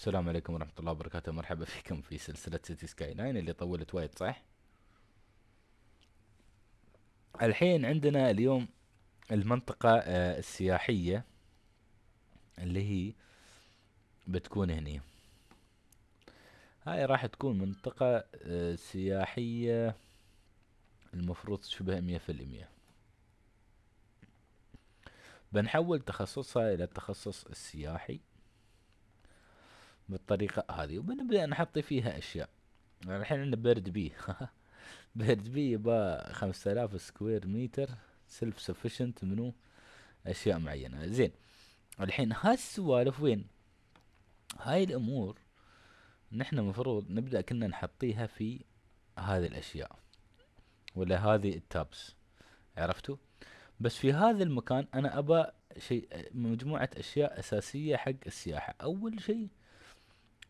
السلام عليكم ورحمة الله وبركاته مرحبا فيكم في سلسلة سيتي سكاي لاين اللي طولت وايد صح؟ الحين عندنا اليوم المنطقة آه، السياحية اللي هي بتكون هني هاي راح تكون منطقة آه، سياحية المفروض شبه مية في المية بنحول تخصصها إلى التخصص السياحي بالطريقة هذه وبنبدأ نحط فيها أشياء يعني الحين عندنا بيرد بي بيرد بي يبا خمسة آلاف سكوير متر سيلف سفشنت منو أشياء معينة زين الحين هالسوالف وين هاي الأمور نحن المفروض نبدأ كنا نحطيها في هذه الأشياء ولا هذه التابس عرفتوا بس في هذا المكان أنا أبى شيء مجموعة أشياء أساسية حق السياحة أول شيء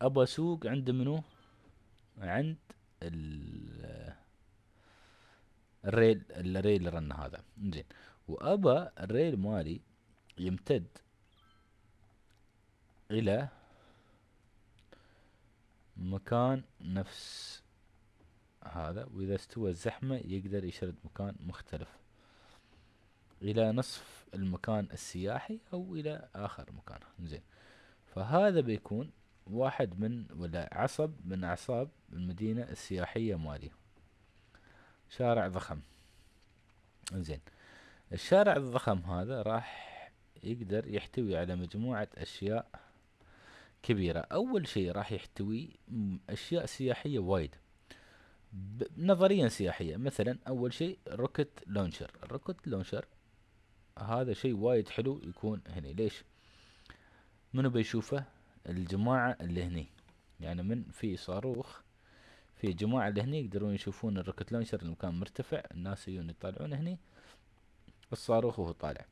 ابى اسوق عند منو عند ال الريل الريل رن هذا زين وابى الريل مالي يمتد الى مكان نفس هذا واذا استوى الزحمة يقدر يشرد مكان مختلف الى نصف المكان السياحي او الى اخر مكان زين فهذا بيكون واحد من ولا عصب من أعصاب المدينة السياحية مالي شارع ضخم انزين الشارع الضخم هذا راح يقدر يحتوي على مجموعة أشياء كبيرة أول شيء راح يحتوي أشياء سياحية وايد نظريا سياحية مثلا أول شيء روكت لونشر الروكت لونشر هذا شيء وايد حلو يكون هنا ليش منو بيشوفه الجماعة اللي هني يعني من في صاروخ في جماعة اللي هني يقدرون يشوفون الروكت لانشر المكان مرتفع الناس يجون يطالعون هني الصاروخ وهو طالع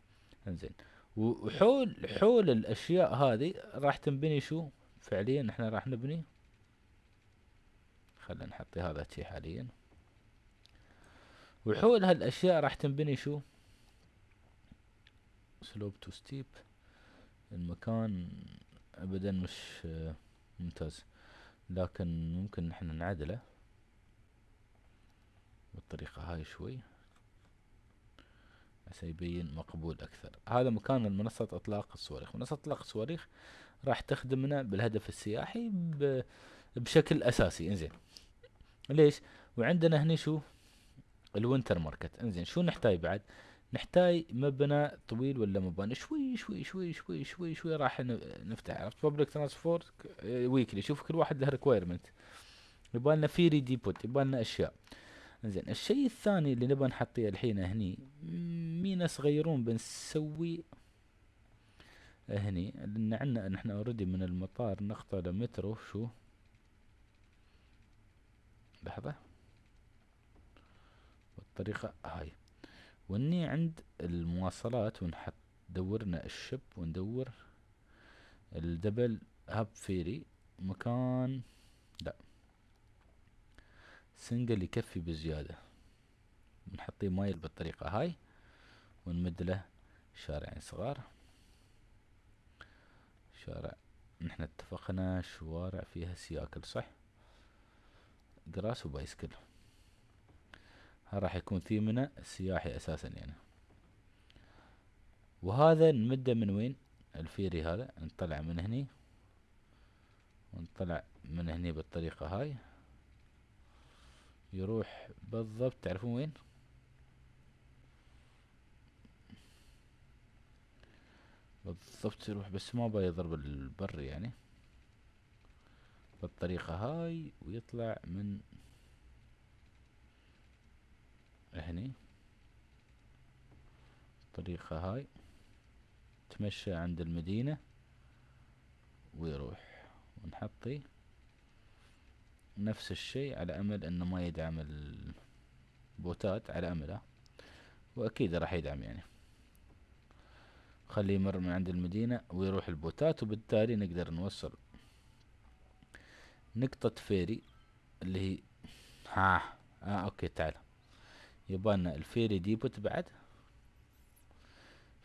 انزين وحول حول الاشياء هذه راح تنبني شو فعليا احنا راح نبني خلينا نحط هذا شي حاليا وحول هالاشياء راح تنبني شو سلوب تو ستيب المكان ابدا مش ممتاز لكن ممكن نحن نعدله بالطريقة هاي شوي عشان يبين مقبول اكثر هذا مكان منصة اطلاق الصواريخ منصة اطلاق الصواريخ راح تخدمنا بالهدف السياحي بشكل اساسي انزين ليش وعندنا هني شو الوينتر ماركت انزين شو نحتاج بعد نحتاج مبنى طويل ولا مباني شوي شوي شوي شوي شوي شوي راح نفتح عرفت بابليك ترانسبورت ويكلي شوف كل واحد له ريكويرمنت يبالنا فيري ديبوت يبالنا اشياء زين الشيء الثاني اللي نبغى نحطيه الحين هني مينا صغيرون بنسوي هني لان عندنا نحن اوريدي من المطار نقطة لمترو شو لحظة بالطريقة هاي وني عند المواصلات ونحط دورنا الشب وندور الدبل هاب فيري مكان لا سنجل يكفي بزيادة نحطيه مايل بالطريقة هاي ونمد له شارعين صغار شارع نحن اتفقنا شوارع فيها سياكل صح جراس وبايسكل راح يكون ثيمنا سياحي اساسا يعني وهذا نمده من وين الفيري هذا نطلع من هني ونطلع من هني بالطريقة هاي يروح بالضبط تعرفون وين بالضبط يروح بس ما بيضرب يضرب البر يعني بالطريقة هاي ويطلع من هني الطريقة هاي تمشى عند المدينة ويروح ونحطي نفس الشيء على امل انه ما يدعم البوتات على امله واكيد راح يدعم يعني خليه يمر من عند المدينة ويروح البوتات وبالتالي نقدر نوصل نقطة فيري اللي هي ها آه اوكي تعال يبالنا الفيري ديبوت بعد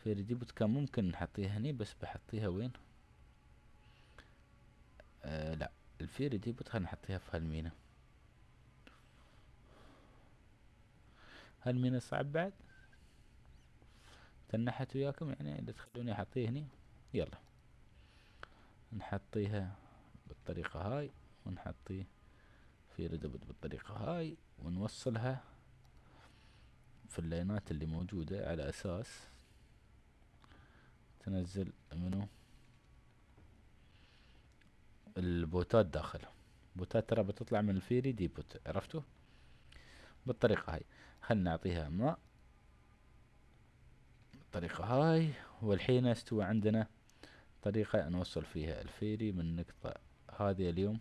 فيري ديبوت كان ممكن نحطيها هني بس بحطيها وين آه، لا الفيري ديبوت خلينا نحطيها في هالمينا هالمينا صعب بعد تنحت وياكم يعني اذا تخلوني احطيه هني يلا نحطيها بالطريقة هاي ونحطيه في ديبوت بالطريقة هاي ونوصلها في اللينات اللي موجودة على أساس تنزل منو البوتات داخله بوتات ترى بتطلع من الفيري دي بوت عرفتوا بالطريقة هاي خلنا نعطيها ماء بالطريقة هاي والحين استوى عندنا طريقة نوصل فيها الفيري من النقطة هذه اليوم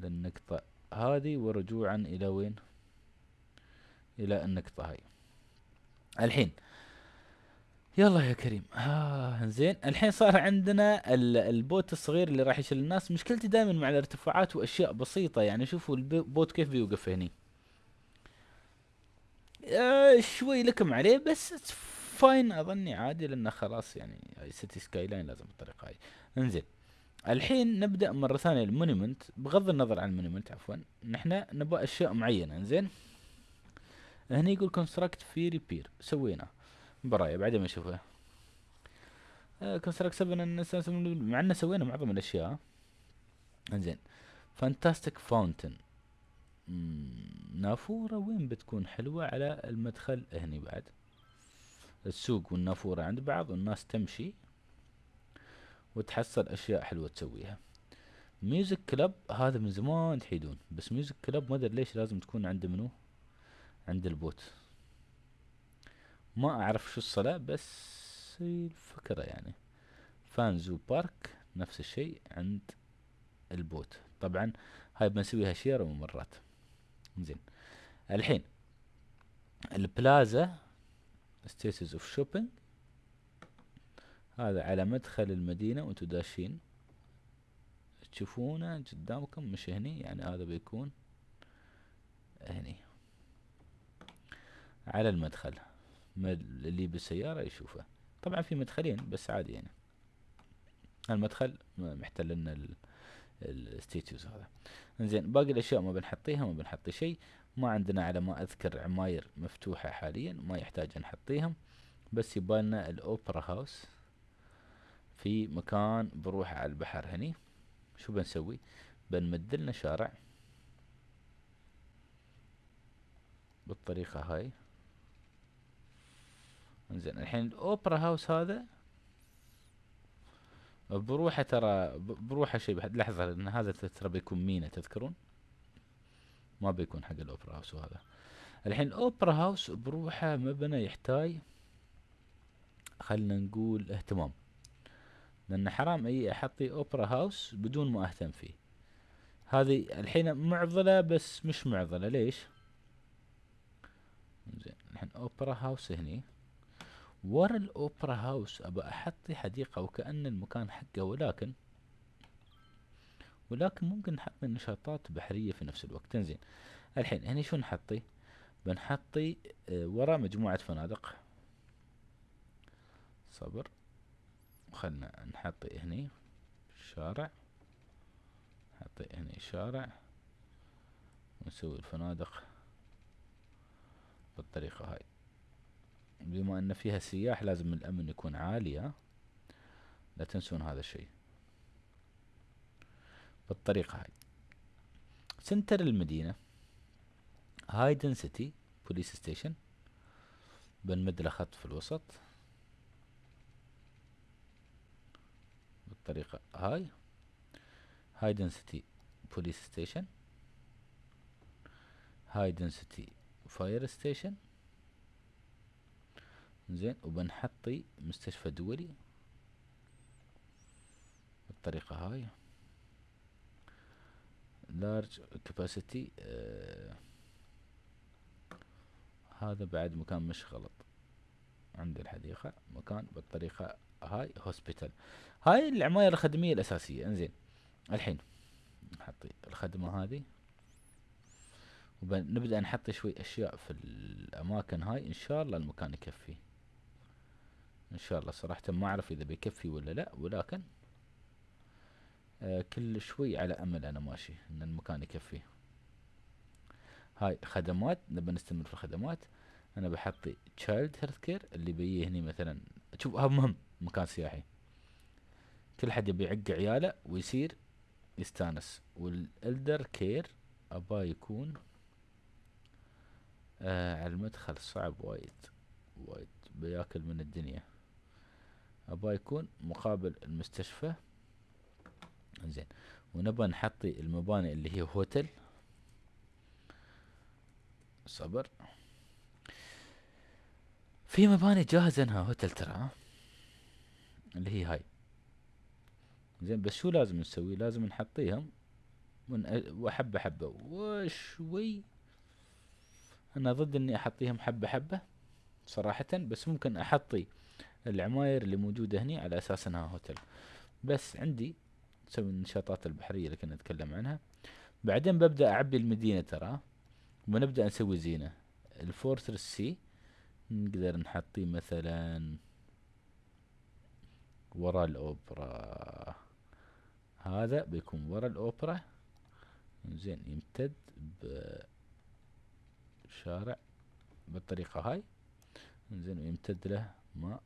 للنقطة هذه ورجوعا إلى وين الى النقطة هاي الحين يلا يا كريم آه زين الحين صار عندنا البوت الصغير اللي راح يشيل الناس مشكلتي دائما مع الارتفاعات واشياء بسيطه يعني شوفوا البوت كيف بيوقف هني آه شوي لكم عليه بس فاين اظني عادي لانه خلاص يعني سيتي سكاي لاين لازم بالطريقه هاي انزين الحين نبدا مره ثانيه المونيمنت بغض النظر عن المونيمنت عفوا نحن نبغى اشياء معينه انزين هنا يقول كونستراكت في ريبير سوينا برايا بعدين بنشوفه كونستراكت سبنا مع ان سوينا معظم الاشياء انزين فانتاستيك فاونتن نافورة وين بتكون حلوة على المدخل هني بعد السوق والنافورة عند بعض والناس تمشي وتحصل اشياء حلوة تسويها ميوزك كلب هذا من زمان تحيدون بس ميوزك كلب ما ادري ليش لازم تكون عند منو عند البوت ما اعرف شو الصلاة بس الفكرة يعني فانزو بارك نفس الشيء عند البوت طبعا هاي بنسويها شير ومرات زين الحين البلازا ستيسز اوف شوبينج هذا على مدخل المدينة وانتو داشين تشوفونه قدامكم مش هني يعني هذا بيكون هني على المدخل اللي بالسيارة يشوفه طبعا في مدخلين بس عادي يعني المدخل محتل لنا الستيتوز هذا انزين باقي الاشياء ما بنحطيها ما بنحط شيء ما عندنا على ما اذكر عماير مفتوحة حاليا ما يحتاج نحطيهم بس يبالنا الاوبرا هاوس في مكان بروح على البحر هني شو بنسوي بنمدلنا شارع بالطريقة هاي زين الحين الاوبرا هاوس هذا بروحه ترى بروحه شيء لحظه لان هذا ترى بيكون مينا تذكرون ما بيكون حق الاوبرا هاوس وهذا الحين الاوبرا هاوس بروحه مبنى يحتاج خلنا نقول اهتمام لان حرام اي احطي اوبرا هاوس بدون ما اهتم فيه هذه الحين معضلة بس مش معضلة ليش زين الحين اوبرا هاوس هني ورا الأوبرا هاوس أبى أحطي حديقة وكأن المكان حقه ولكن ولكن ممكن نحط نشاطات بحرية في نفس الوقت انزين الحين هني شو نحطي بنحطي آه، ورا مجموعة فنادق صبر خلنا نحطي هني شارع نحطي هني شارع ونسوي الفنادق بالطريقة هاي بما أن فيها سياح لازم الأمن يكون عالي لا تنسون هذا الشيء بالطريقة هاي سنتر المدينة هاي دنسيتي بوليس ستيشن بنمد له خط في الوسط بالطريقة هاي هاي دنسيتي بوليس ستيشن هاي دنسيتي فاير ستيشن زين وبنحطي مستشفى دولي بالطريقة هاي لارج كاباسيتي آه هذا بعد مكان مش غلط عند الحديقة مكان بالطريقة هاي هوسبيتال هاي العماية الخدمية الأساسية انزين الحين نحطي الخدمة هذه وبنبدأ نحط شوي أشياء في الأماكن هاي إن شاء الله المكان يكفي ان شاء الله صراحة ما اعرف اذا بيكفي ولا لا ولكن آه كل شوي على امل انا ماشي ان المكان يكفي هاي خدمات نبي نستمر في الخدمات انا بحطي تشايلد هيلث كير اللي بيجي هني مثلا شوف هذا مهم مكان سياحي كل حد يبي يعق عياله ويصير يستانس والالدر كير ابا يكون آه على المدخل صعب وايد وايد بياكل من الدنيا ابغى يكون مقابل المستشفى زين ونبى نحطي المباني اللي هي هوتل صبر في مباني جاهزة انها هوتل ترى اللي هي هاي زين بس شو لازم نسوي لازم نحطيهم وحبة حبة وشوي انا ضد اني احطيهم حبة حبة صراحة بس ممكن احطي العماير اللي موجودة هني على أساس أنها هوتل بس عندي نسوي النشاطات البحرية اللي كنا نتكلم عنها بعدين ببدأ أعبي المدينة ترى ونبدا نسوي زينة الفورترس سي نقدر نحطيه مثلا ورا الأوبرا هذا بيكون ورا الأوبرا زين يمتد بشارع بالطريقة هاي زين ويمتد له ماء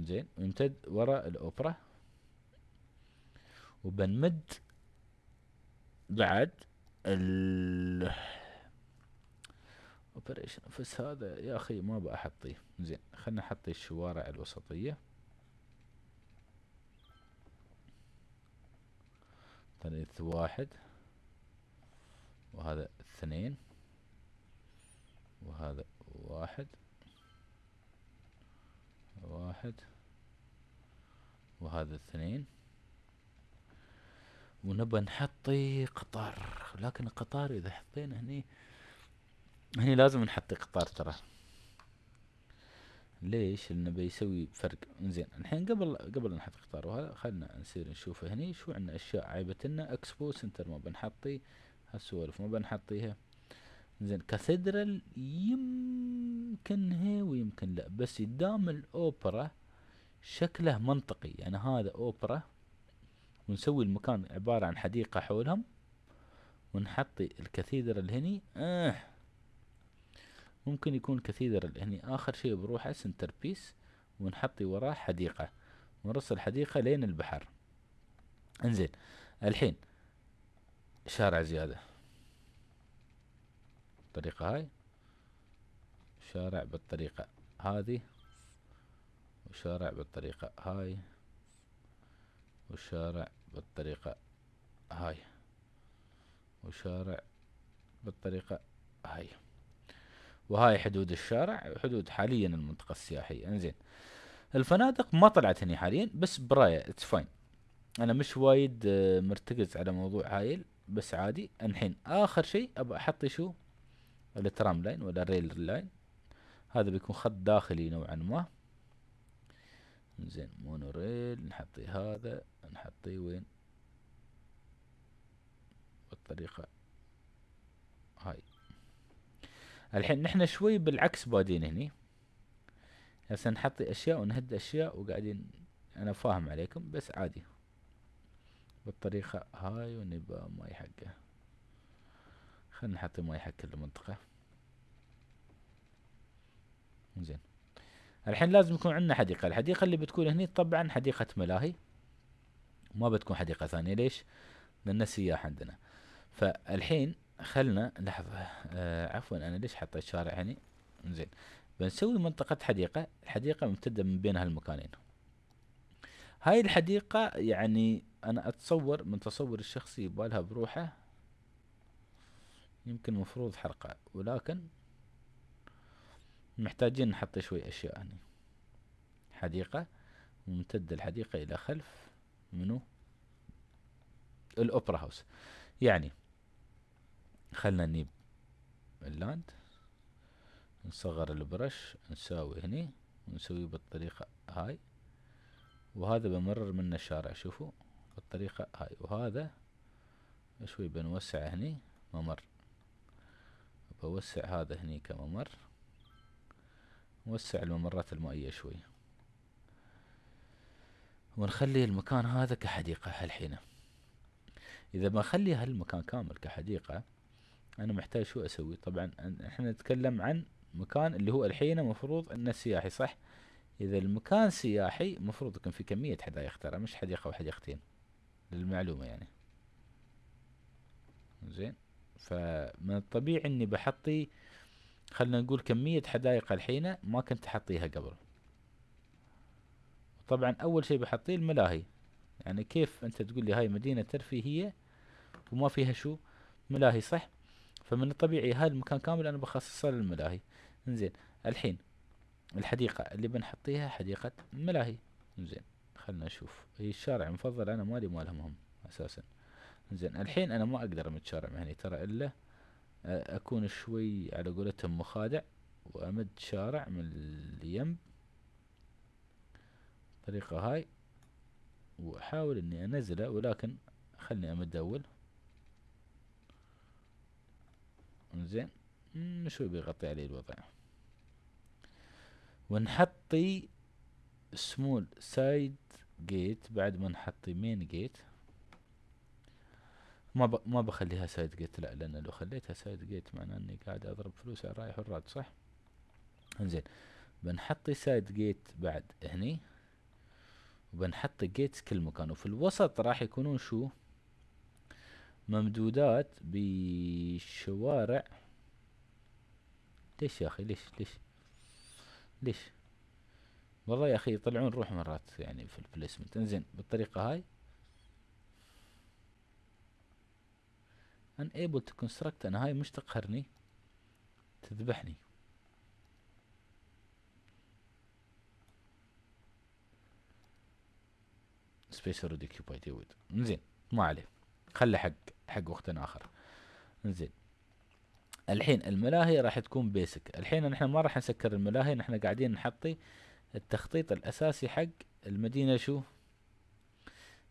زين ويمتد وراء الأوبرا وبنمد بعد ال اوبريشن اوفيس هذا يا اخي ما بحطيه زين خلنا نحط الشوارع الوسطيه ثالث واحد وهذا اثنين وهذا واحد واحد وهذا اثنين ونبى نحطي قطار لكن القطار اذا حطينا هني هني لازم نحط قطار ترى ليش؟ لانه بيسوي فرق زين الحين قبل قبل نحط قطار وهذا خلنا نصير نشوف هني شو عندنا اشياء عيبتنا اكسبو سنتر ما بنحطي هالسوالف ما بنحطيها زين كاثيدرال يمكن هي ويمكن لا بس قدام الاوبرا شكله منطقي يعني هذا اوبرا ونسوي المكان عبارة عن حديقة حولهم ونحط الكاثيدرال هني آه ممكن يكون كاثيدرال هني آخر شيء بروحه سنتر بيس ونحط وراه حديقة ونرص الحديقة لين البحر انزين الحين شارع زيادة بالطريقة هاي شارع بالطريقة هذه وشارع بالطريقة هاي وشارع بالطريقة هاي وشارع بالطريقة هاي وهاي حدود الشارع حدود حاليا المنطقة السياحية انزين الفنادق ما طلعت هني حاليا بس برايا اتس فاين انا مش وايد آه، مرتكز على موضوع هايل بس عادي الحين اخر شيء ابى احط شو الترام لاين ولا الريل لاين هذا بيكون خط داخلي نوعا ما زين مونوريل نحطي هذا نحطي وين بالطريقة هاي الحين نحن شوي بالعكس بادين هني هسه نحط اشياء ونهد اشياء وقاعدين انا فاهم عليكم بس عادي بالطريقة هاي ونبقى ماي حقه خلينا نحط مي حق كل منطقة زين الحين لازم يكون عندنا حديقة الحديقة اللي بتكون هني طبعا حديقة ملاهي ما بتكون حديقة ثانية ليش لأن السياح عندنا فالحين خلنا لحظة آه عفوا أنا ليش حطيت شارع هني زين بنسوي منطقة حديقة الحديقة ممتدة من بين هالمكانين هاي الحديقة يعني أنا أتصور من تصور الشخصي بالها بروحه يمكن المفروض حرقه ولكن محتاجين نحط شوي أشياء هنا حديقة ممتد الحديقة إلى خلف منو الأوبرا هاوس يعني خلنا نجيب اللاند نصغر البرش نساوي هني ونسويه بالطريقة هاي وهذا بمرر منه الشارع شوفوا بالطريقة هاي وهذا شوي بنوسعه هني ممر بوسع هذا هني كممر وسع الممرات المائية شوي ونخلي المكان هذا كحديقة هالحين إذا ما أخلي هالمكان كامل كحديقة أنا محتاج شو أسوي طبعا إحنا نتكلم عن مكان اللي هو الحين مفروض إنه سياحي صح إذا المكان سياحي مفروض يكون في كمية حدائق ترى مش حديقة وحديقتين للمعلومة يعني زين فمن الطبيعي اني بحطي خلنا نقول كمية حدائق الحين ما كنت احطيها قبل طبعا اول شي بحطيه الملاهي يعني كيف انت تقول لي هاي مدينة ترفيهية وما فيها شو ملاهي صح فمن الطبيعي هذا المكان كامل انا بخصصه للملاهي انزين الحين الحديقة اللي بنحطيها حديقة ملاهي انزين خلنا نشوف هي الشارع المفضل انا مالي مالهم مهم اساسا زين الحين انا ما اقدر متشارع مهني ترى الا آه، اكون شوي على قولتهم مخادع وامد شارع من اليم الطريقة هاي واحاول اني انزله ولكن خلني امد اول زين شوي بيغطي علي الوضع ونحطي سمول سايد جيت بعد ما نحطي مين جيت ما ب... ما بخليها سايد جيت لا لان لو خليتها سايد جيت معناه اني قاعد اضرب فلوس على الرايح والراجع صح؟ انزين بنحط سايد جيت بعد هني وبنحط جيتس كل مكان وفي الوسط راح يكونون شو؟ ممدودات بشوارع ليش يا اخي ليش ليش ليش والله يا اخي يطلعون روح مرات يعني في البليسمنت انزين بالطريقه هاي unable to construct انا هاي مش تقهرني تذبحني سبيس اوريدي اوكيوبايد يود زين ما عليه خله حق حق وقت اخر زين الحين الملاهي راح تكون بيسك الحين نحن ما راح نسكر الملاهي نحن قاعدين نحطي التخطيط الاساسي حق المدينه شو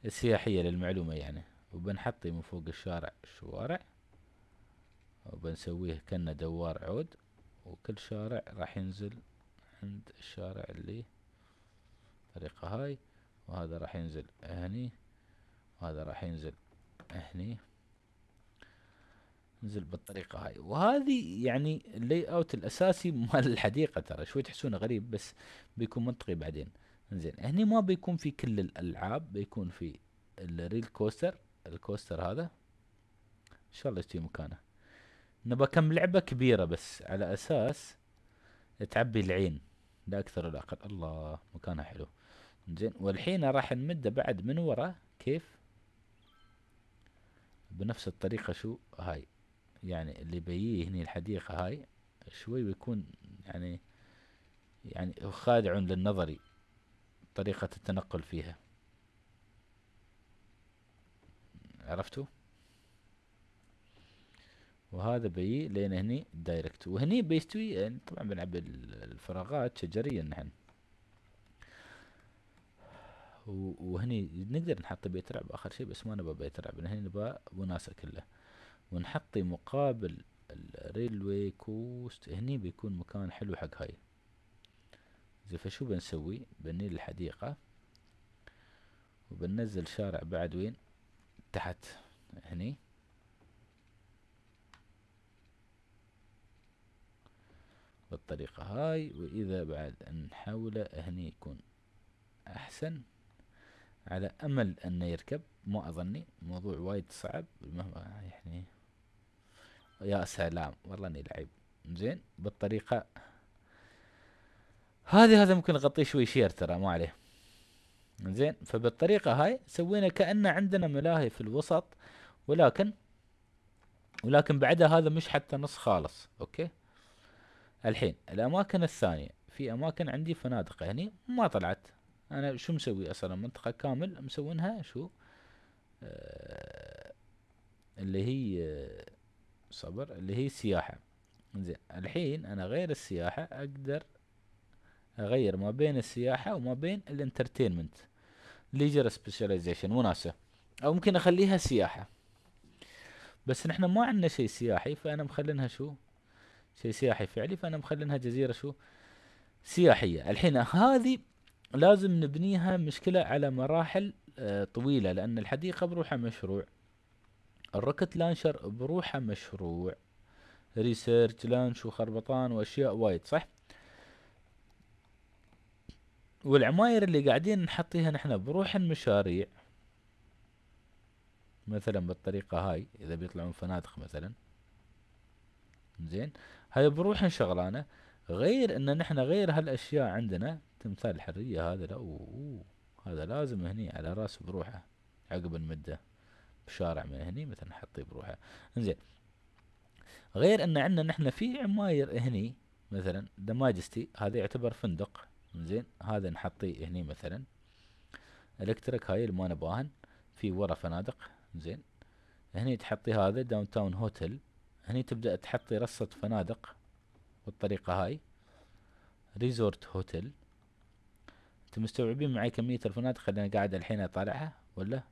السياحيه للمعلومه يعني وبنحطي من فوق الشارع شوارع وبنسويه كأنه دوار عود وكل شارع راح ينزل عند الشارع اللي طريقة هاي وهذا راح ينزل هني وهذا راح ينزل هني نزل بالطريقة هاي وهذه يعني اللي اوت الاساسي مال الحديقة ترى شوي تحسونه غريب بس بيكون منطقي بعدين زين هني ما بيكون في كل الالعاب بيكون في الريل كوستر الكوستر هذا ان شاء الله يجي مكانه نبى كم لعبه كبيره بس على اساس تعبي العين لا اكثر ولا اقل الله مكانها حلو زين والحين راح نمده بعد من ورا كيف بنفس الطريقه شو هاي يعني اللي بيجي هني الحديقه هاي شوي بيكون يعني يعني خادع للنظري طريقة التنقل فيها عرفتوا وهذا بي لين هني دايركت وهني بيستوي يعني طبعا بنعبي الفراغات شجريا نحن وهني نقدر نحط بيت رعب اخر شيء بس ما نبى بيت رعب هني نبى وناسه كله ونحطي مقابل الريلوي كوست هني بيكون مكان حلو حق هاي زي فشو بنسوي بنيل الحديقة وبننزل شارع بعد وين تحت هني بالطريقة هاي وإذا بعد نحوله هني يكون أحسن على أمل أنه يركب ما أظني موضوع وايد صعب مهما يعني يا سلام والله اني لعيب زين بالطريقة هذه هذا ممكن أغطيه شوي شير ترى ما عليه زين فبالطريقة هاي سوينا كأن عندنا ملاهي في الوسط ولكن ولكن بعدها هذا مش حتى نص خالص اوكي الحين الاماكن الثانية في اماكن عندي فنادق هني يعني ما طلعت انا شو مسوي اصلا منطقة كامل مسوينها شو آه اللي هي صبر اللي هي سياحة زين الحين انا غير السياحة اقدر اغير ما بين السياحة وما بين الانترتينمنت ليجر سبيشاليزيشن وناسه او ممكن اخليها سياحه بس نحن ما عندنا شيء سياحي فانا مخلينها شو شيء سياحي فعلي فانا مخلينها جزيره شو سياحيه الحين هذه لازم نبنيها مشكله على مراحل آه طويله لان الحديقه بروحها مشروع الروكت لانشر بروحها مشروع ريسيرش لانش وخربطان واشياء وايد صح والعماير اللي قاعدين نحطيها نحن بروح المشاريع مثلا بالطريقة هاي اذا بيطلعون فنادق مثلا زين هاي بروح شغلانة غير ان نحن غير هالاشياء عندنا تمثال الحرية هذا لا أوه هذا لازم هني على راس بروحه عقب المدة بشارع من هني مثلا نحطيه بروحه زين غير ان عندنا نحن في عماير هني مثلا ذا ماجستي هذا يعتبر فندق زين هذا نحطيه هني مثلا الكتريك هاي اللي ما نباهن في ورا فنادق زين هني تحطي هذا داون تاون هوتل هني تبدأ تحطي رصة فنادق بالطريقة هاي ريزورت هوتل انتم مستوعبين معي كمية الفنادق اللي انا قاعد الحين اطالعها ولا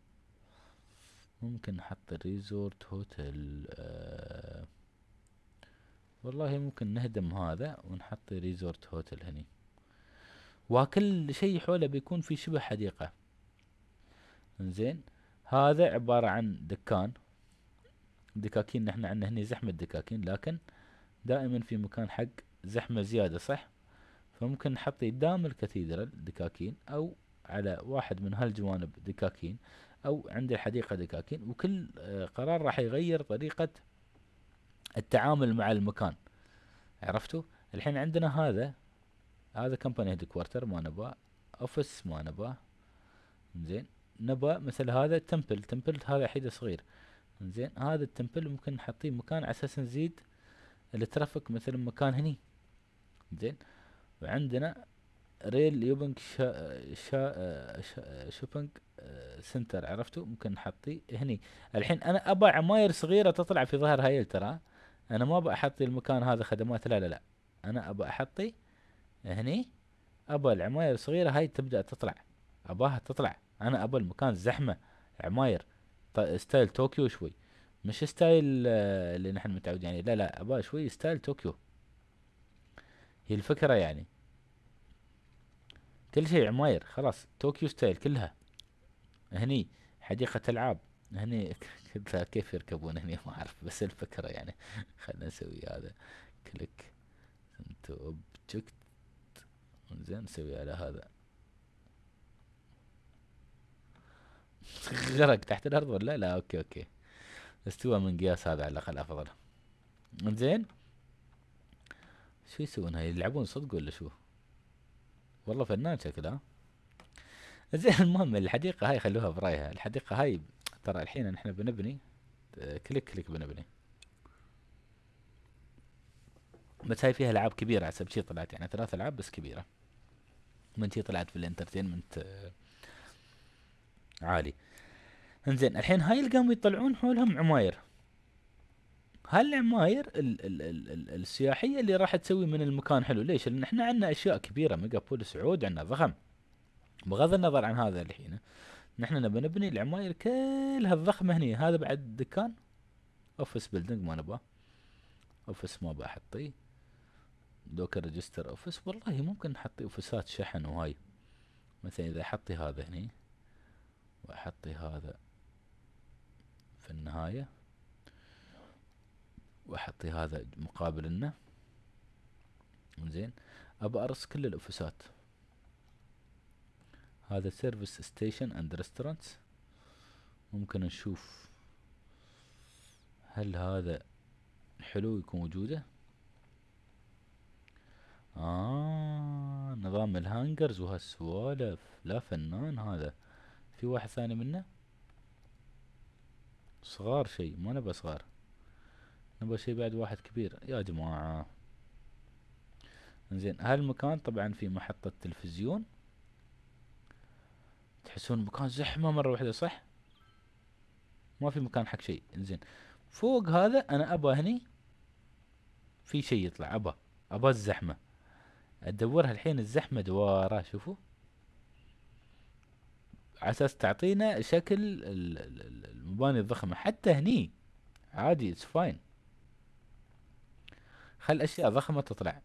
ممكن نحط الريزورت هوتل أه والله ممكن نهدم هذا ونحط ريزورت هوتل هني وكل شيء حوله بيكون في شبه حديقة زين هذا عبارة عن دكان دكاكين نحن عندنا هنا زحمة دكاكين لكن دائما في مكان حق زحمة زيادة صح فممكن نحط قدام الكاتيدرال دكاكين او على واحد من هالجوانب دكاكين او عند الحديقة دكاكين وكل آه، قرار راح يغير طريقة التعامل مع المكان عرفتوا الحين عندنا هذا هذا كمباني هيد كوارتر ما نبغى اوفيس ما نبغى زين نبغى مثل هذا تمبل تمبل هذا حيده صغير زين هذا التمبل ممكن نحطيه مكان على اساس نزيد الترافيك مثل مكان هني زين وعندنا ريل يوبنج شا شا, شوبنج آه، سنتر عرفتوا ممكن نحطيه هني الحين انا ابى عماير صغيره تطلع في ظهر هاي ترى انا ما ابى احطي المكان هذا خدمات لا لا لا انا ابى احطي هني ابى العماير الصغيرة هاي تبدأ تطلع اباها تطلع انا ابى المكان زحمة عماير ستايل طوكيو شوي مش ستايل آه، اللي نحن متعودين عليه لا لا ابى شوي ستايل طوكيو هي الفكرة يعني كل شيء عماير خلاص طوكيو ستايل كلها هني حديقة العاب هني كيف يركبون هني ما اعرف بس الفكرة يعني خلنا نسوي هذا كليك انتو اوبجكت زين نسوي على هذا غرق تحت الارض ولا لا اوكي اوكي استوى من قياس هذا على الاقل افضل زين شو يسوون هاي يلعبون صدق ولا شو والله فنان شكله زين المهم الحديقه هاي خلوها برايها الحديقه هاي ترى الحين احنا بنبني آه، كليك كليك بنبني بس هاي فيها العاب كبيره حسب شي طلعت يعني ثلاث العاب بس كبيره من شي طلعت في الانترتينمنت آه، عالي انزين الحين هاي اللي قاموا يطلعون حولهم عماير العماير ال ال ال ال السياحيه اللي راح تسوي من المكان حلو ليش؟ لان احنا عندنا اشياء كبيره ميجابوليس عود عندنا ضخم بغض النظر عن هذا الحين نحن نبى نبني العماير كلها الضخمه هني هذا بعد دكان اوفيس بيلدنج ما نبغى اوفيس ما بحطيه دوكر ريجستر اوفيس والله ممكن نحط اوفيسات شحن وهاي مثلا اذا احطي هذا هني واحطي هذا في النهاية واحطي هذا مقابل انه زين ابى ارص كل الاوفيسات هذا سيرفيس ستيشن اند ريستورانتس ممكن نشوف هل هذا حلو يكون موجوده آه، نظام الهانجرز وهالسوالف لا فنان هذا في واحد ثاني منه صغار شي ما نبى صغار نبى شي بعد واحد كبير يا جماعة زين هالمكان طبعا في محطة تلفزيون تحسون مكان زحمة مرة واحدة صح ما في مكان حق شيء زين فوق هذا انا ابا هني في شيء يطلع ابا ابا الزحمه ادورها الحين الزحمة دواره شوفوا عساس تعطينا شكل المباني الضخمة حتى هني عادي اتس فاين خل اشياء ضخمة تطلع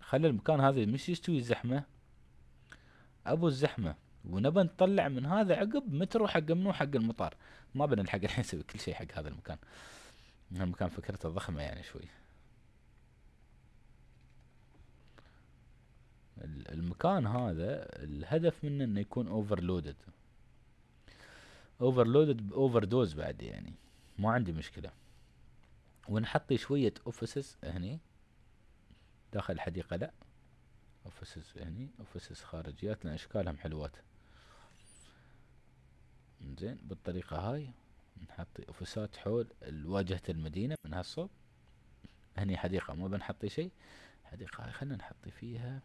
خل المكان هذا مش يستوي الزحمة ابو الزحمة ونبى نطلع من هذا عقب مترو حق منو حق المطار ما بنلحق الحين نسوي كل شيء حق هذا المكان المكان فكرته ضخمة يعني شوي المكان هذا الهدف منه انه يكون اوفرلودد اوفرلودد باوفر دوز بعد يعني ما عندي مشكله ونحط شويه اوفيسز هني داخل الحديقه لا اوفيسز هني اوفيسز خارجيات لان اشكالهم حلوات زين بالطريقه هاي نحط اوفيسات حول واجهه المدينه من هالصوب هني حديقه ما بنحطي شيء حديقه هاي خلينا نحطي فيها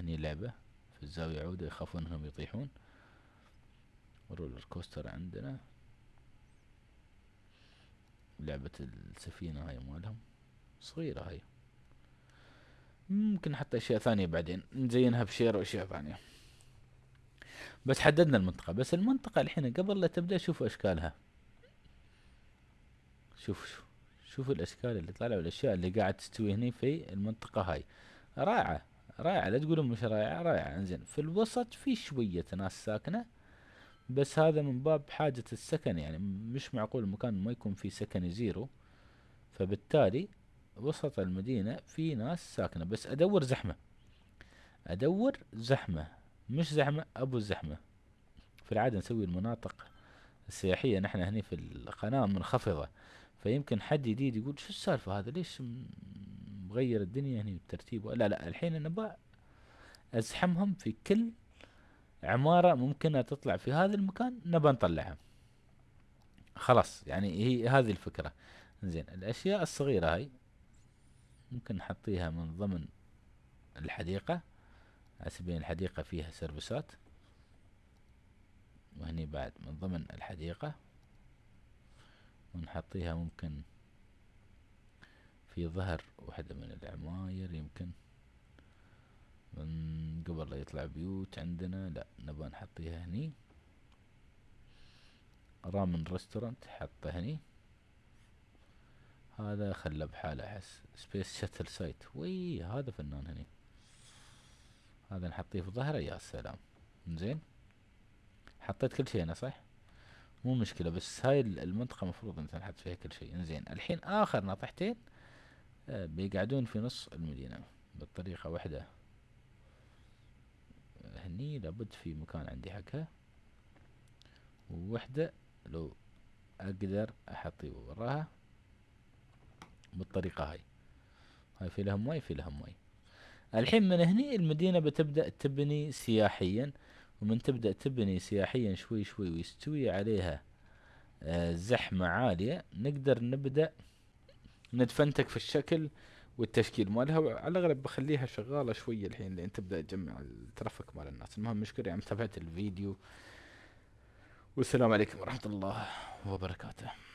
هني لعبة في الزاوية عودة يخافون انهم يطيحون رولر كوستر عندنا لعبة السفينة هاي مالهم صغيرة هاي ممكن حتى اشياء ثانية بعدين نزينها بشير واشياء ثانية بس حددنا المنطقة بس المنطقة الحين قبل لا تبدأ شوف اشكالها شوف شوف شوف الاشكال اللي طالعة والاشياء اللي قاعد تستوي هني في المنطقة هاي رائعة رائعة لا تقولون مش رائعة رائعة انزين في الوسط في شوية ناس ساكنة بس هذا من باب حاجة السكن يعني مش معقول المكان ما يكون فيه سكن زيرو فبالتالي وسط المدينة في ناس ساكنة بس ادور زحمة ادور زحمة مش زحمة ابو الزحمة في العادة نسوي المناطق السياحية نحن هنا في القناة منخفضة فيمكن حد جديد يقول شو السالفة هذا ليش مغير الدنيا هني بالترتيب لا لا الحين انا بقى ازحمهم في كل عمارة ممكنة تطلع في هذا المكان نبى نطلعها خلاص يعني هي هذه الفكرة زين الاشياء الصغيرة هاي ممكن نحطيها من ضمن الحديقة على سبيل الحديقة فيها سيرفسات وهني بعد من ضمن الحديقة ونحطيها ممكن في ظهر واحدة من العماير يمكن من قبل لا يطلع بيوت عندنا لا نبغى نحطيها هني رامن ريستورانت حطه هني هذا خله بحاله احس سبيس شتل سايت وي هذا فنان هني هذا نحطيه في ظهره يا سلام زين حطيت كل شيء انا صح مو مشكلة بس هاي المنطقة المفروض انت نحط فيها كل شيء انزين الحين اخر ناطحتين بيقعدون في نص المدينة بالطريقة وحدة هني لابد في مكان عندي حقها ووحدة لو اقدر احطي وراها بالطريقة هاي هاي في لها مي في لها مي الحين من هني المدينة بتبدأ تبني سياحيا ومن تبدأ تبني سياحيا شوي شوي ويستوي عليها آه زحمة عالية نقدر نبدأ ندفنتك في الشكل والتشكيل مالها على الاغلب بخليها شغاله شويه الحين لين تبدا تجمع الترفك مال الناس المهم مشكور يعني متابعه الفيديو والسلام عليكم ورحمه الله وبركاته